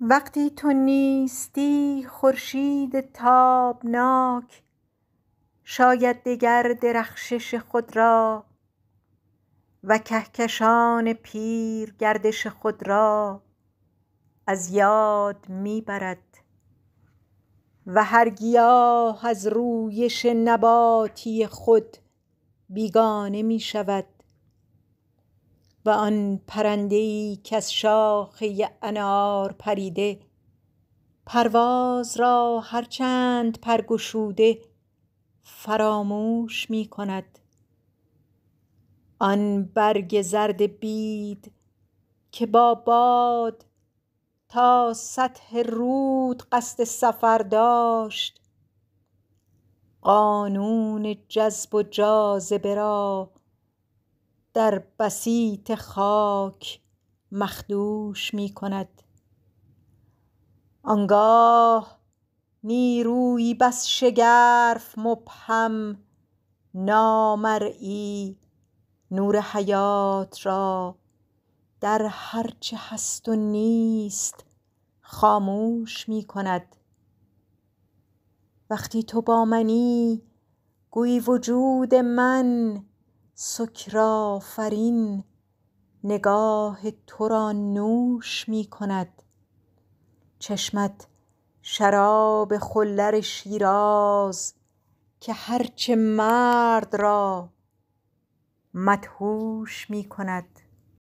وقتی تو نیستی خورشید تابناک شاید دگر درخشش خود را و کهکشان پیر گردش خود را از یاد میبرد و هر گیاه از رویش نباتی خود بیگانه می شود و آن که از شاخه انار پریده پرواز را هرچند چند فراموش می کند آن برگ زرد بید که با باد تا سطح رود قصد سفر داشت قانون جذب و جاذبه را در بسیط خاک مخدوش می کند آنگاه نیروی بس شگرف مبهم نامرئی نور حیات را در هر چه هست و نیست خاموش می کند وقتی تو با منی گویی وجود من سکرآفرین نگاه تو را نوش می کند چشمت شراب خلر شیراز که هرچه مرد را مدهوش می کند